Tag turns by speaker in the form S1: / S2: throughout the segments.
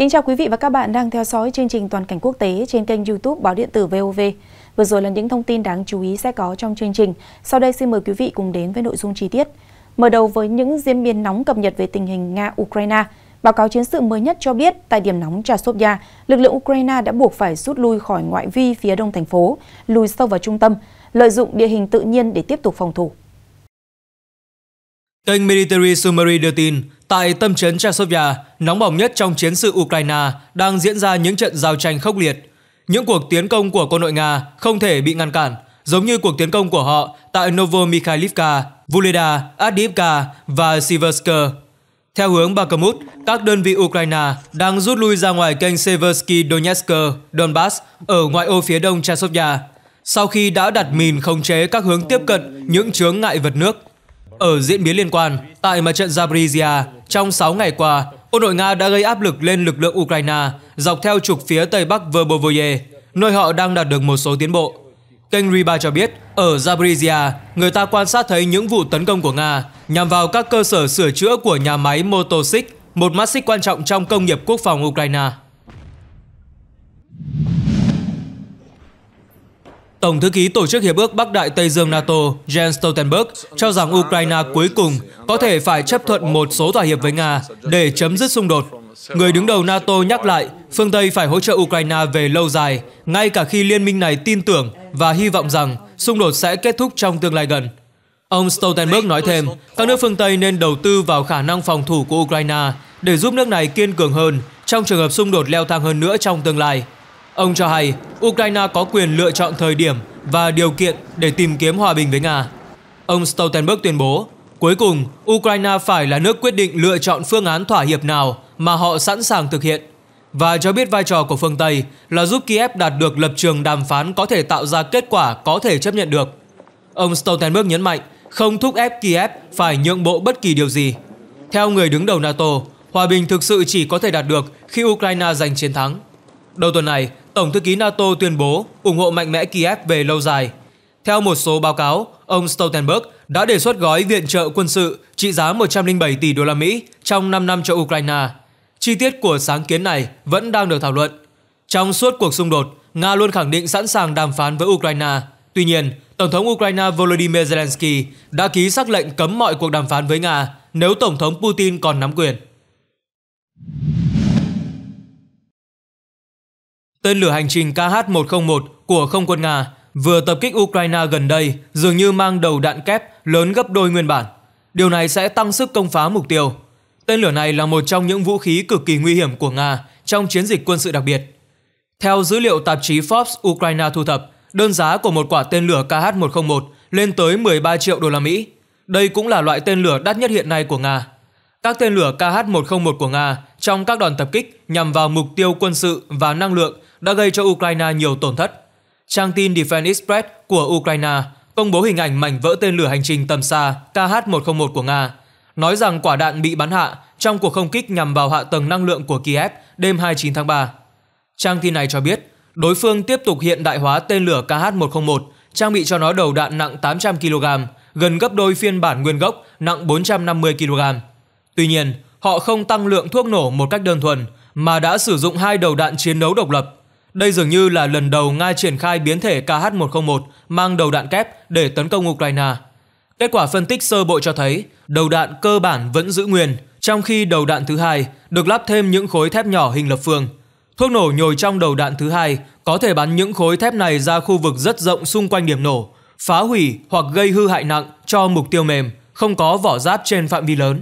S1: Kính chào quý vị và các bạn đang theo dõi chương trình Toàn cảnh quốc tế trên kênh YouTube Báo điện tử VOV. Vừa rồi là những thông tin đáng chú ý sẽ có trong chương trình. Sau đây xin mời quý vị cùng đến với nội dung chi tiết. Mở đầu với những diễn biến nóng cập nhật về tình hình Nga-Ukraine. Báo cáo chiến sự mới nhất cho biết, tại điểm nóng Chasovya, lực lượng Ukraine đã buộc phải rút lui khỏi ngoại vi phía đông thành phố, lùi sâu vào trung tâm, lợi dụng địa hình tự nhiên để tiếp tục phòng thủ. Kênh Military Summary đưa tin, Tại tâm trấn Chasovia, nóng bỏng nhất trong chiến sự Ukraine đang diễn ra những trận giao tranh khốc liệt. Những cuộc tiến công của quân đội Nga không thể bị ngăn cản, giống như cuộc tiến công của họ tại Novomikhailivka, Vuleda, Adivka và Siversk. Theo hướng Bakhmut, các đơn vị Ukraine đang rút lui ra ngoài kênh Seversky Donetsk, Donbass ở ngoại ô phía đông Chasovia. Sau khi đã đặt mìn khống chế các hướng tiếp cận những chướng ngại vật nước, ở diễn biến liên quan, tại mặt trận Zaporizhia, trong 6 ngày qua, quân đội Nga đã gây áp lực lên lực lượng Ukraine dọc theo trục phía tây bắc Verbovoye, nơi họ đang đạt được một số tiến bộ. Kênh Riba cho biết, ở Zaporizhia, người ta quan sát thấy những vụ tấn công của Nga nhằm vào các cơ sở sửa chữa của nhà máy Motosik, một mắt xích quan trọng trong công nghiệp quốc phòng Ukraine. Tổng thư ký Tổ chức Hiệp ước Bắc Đại Tây Dương NATO Jens Stoltenberg cho rằng Ukraine cuối cùng có thể phải chấp thuận một số thỏa hiệp với Nga để chấm dứt xung đột. Người đứng đầu NATO nhắc lại phương Tây phải hỗ trợ Ukraine về lâu dài, ngay cả khi liên minh này tin tưởng và hy vọng rằng xung đột sẽ kết thúc trong tương lai gần. Ông Stoltenberg nói thêm, các nước phương Tây nên đầu tư vào khả năng phòng thủ của Ukraine để giúp nước này kiên cường hơn trong trường hợp xung đột leo thang hơn nữa trong tương lai. Ông cho hay, Ukraine có quyền lựa chọn thời điểm và điều kiện để tìm kiếm hòa bình với Nga. Ông Stoltenberg tuyên bố, cuối cùng Ukraine phải là nước quyết định lựa chọn phương án thỏa hiệp nào mà họ sẵn sàng thực hiện và cho biết vai trò của phương Tây là giúp Kiev đạt được lập trường đàm phán có thể tạo ra kết quả có thể chấp nhận được. Ông Stoltenberg nhấn mạnh không thúc ép Kiev phải nhượng bộ bất kỳ điều gì. Theo người đứng đầu NATO, hòa bình thực sự chỉ có thể đạt được khi Ukraine giành chiến thắng. Đầu tuần này, Tổng thư ký NATO tuyên bố ủng hộ mạnh mẽ Kiev về lâu dài. Theo một số báo cáo, ông Stoltenberg đã đề xuất gói viện trợ quân sự trị giá 107 tỷ đô la Mỹ trong 5 năm cho Ukraine. Chi tiết của sáng kiến này vẫn đang được thảo luận. Trong suốt cuộc xung đột, Nga luôn khẳng định sẵn sàng đàm phán với Ukraine. Tuy nhiên, Tổng thống Ukraine Volodymyr Zelensky đã ký sắc lệnh cấm mọi cuộc đàm phán với Nga nếu Tổng thống Putin còn nắm quyền. Tên lửa hành trình KH-101 của không quân Nga vừa tập kích Ukraine gần đây dường như mang đầu đạn kép lớn gấp đôi nguyên bản. Điều này sẽ tăng sức công phá mục tiêu. Tên lửa này là một trong những vũ khí cực kỳ nguy hiểm của Nga trong chiến dịch quân sự đặc biệt. Theo dữ liệu tạp chí Forbes Ukraine thu thập, đơn giá của một quả tên lửa KH-101 lên tới 13 triệu đô la Mỹ. Đây cũng là loại tên lửa đắt nhất hiện nay của Nga. Các tên lửa KH-101 của Nga trong các đòn tập kích nhằm vào mục tiêu quân sự và năng lượng đã gây cho Ukraine nhiều tổn thất. Trang tin Defense Express của Ukraine công bố hình ảnh mảnh vỡ tên lửa hành trình tầm xa KH-101 của Nga, nói rằng quả đạn bị bắn hạ trong cuộc không kích nhằm vào hạ tầng năng lượng của Kiev đêm 29 tháng 3. Trang tin này cho biết, đối phương tiếp tục hiện đại hóa tên lửa KH-101, trang bị cho nó đầu đạn nặng 800 kg, gần gấp đôi phiên bản nguyên gốc nặng 450 kg. Tuy nhiên, họ không tăng lượng thuốc nổ một cách đơn thuần, mà đã sử dụng hai đầu đạn chiến đấu độc lập đây dường như là lần đầu Nga triển khai biến thể KH-101 mang đầu đạn kép để tấn công Ukraine. Kết quả phân tích sơ bộ cho thấy đầu đạn cơ bản vẫn giữ nguyên, trong khi đầu đạn thứ hai được lắp thêm những khối thép nhỏ hình lập phương. Thuốc nổ nhồi trong đầu đạn thứ hai có thể bắn những khối thép này ra khu vực rất rộng xung quanh điểm nổ, phá hủy hoặc gây hư hại nặng cho mục tiêu mềm, không có vỏ giáp trên phạm vi lớn.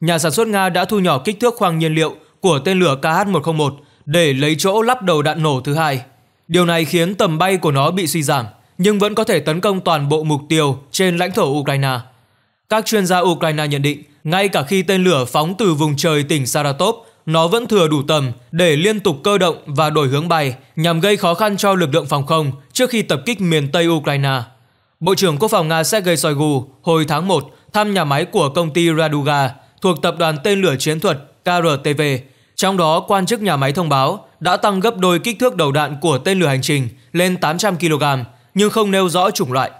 S1: Nhà sản xuất Nga đã thu nhỏ kích thước khoang nhiên liệu của tên lửa KH-101 để lấy chỗ lắp đầu đạn nổ thứ hai. Điều này khiến tầm bay của nó bị suy giảm, nhưng vẫn có thể tấn công toàn bộ mục tiêu trên lãnh thổ Ukraine. Các chuyên gia Ukraine nhận định, ngay cả khi tên lửa phóng từ vùng trời tỉnh Saratov, nó vẫn thừa đủ tầm để liên tục cơ động và đổi hướng bay nhằm gây khó khăn cho lực lượng phòng không trước khi tập kích miền Tây Ukraine. Bộ trưởng Quốc phòng Nga Sergei Shoigu hồi tháng 1 thăm nhà máy của công ty Raduga thuộc tập đoàn tên lửa chiến thuật KRTV trong đó, quan chức nhà máy thông báo đã tăng gấp đôi kích thước đầu đạn của tên lửa hành trình lên 800 kg, nhưng không nêu rõ chủng loại.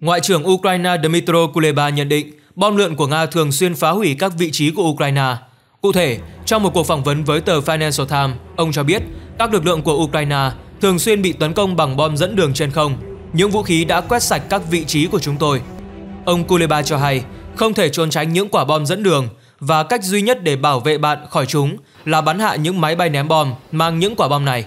S1: Ngoại trưởng Ukraine Dmytro Kuleba nhận định bom lượn của Nga thường xuyên phá hủy các vị trí của Ukraine. Cụ thể, trong một cuộc phỏng vấn với tờ Financial Times, ông cho biết các lực lượng của Ukraine thường xuyên bị tấn công bằng bom dẫn đường trên không. Những vũ khí đã quét sạch các vị trí của chúng tôi. Ông Kuleba cho hay, không thể trốn tránh những quả bom dẫn đường và cách duy nhất để bảo vệ bạn khỏi chúng là bắn hạ những máy bay ném bom mang những quả bom này.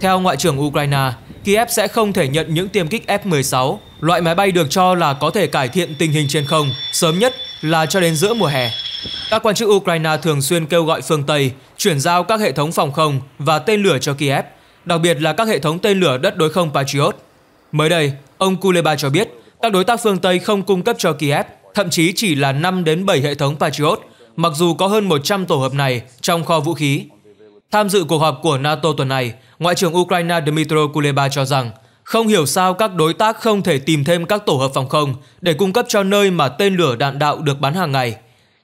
S1: Theo Ngoại trưởng Ukraine, Kiev sẽ không thể nhận những tiêm kích F-16, loại máy bay được cho là có thể cải thiện tình hình trên không, sớm nhất là cho đến giữa mùa hè. Các quan chức Ukraine thường xuyên kêu gọi phương Tây chuyển giao các hệ thống phòng không và tên lửa cho Kiev, đặc biệt là các hệ thống tên lửa đất đối không Patriot. Mới đây, ông Kuleba cho biết các đối tác phương Tây không cung cấp cho Kiev, thậm chí chỉ là 5 đến 7 hệ thống Patriot – mặc dù có hơn 100 tổ hợp này trong kho vũ khí. Tham dự cuộc họp của NATO tuần này, Ngoại trưởng Ukraine Dmytro Kuleba cho rằng không hiểu sao các đối tác không thể tìm thêm các tổ hợp phòng không để cung cấp cho nơi mà tên lửa đạn đạo được bắn hàng ngày.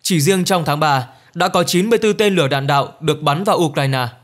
S1: Chỉ riêng trong tháng 3, đã có 94 tên lửa đạn đạo được bắn vào Ukraine.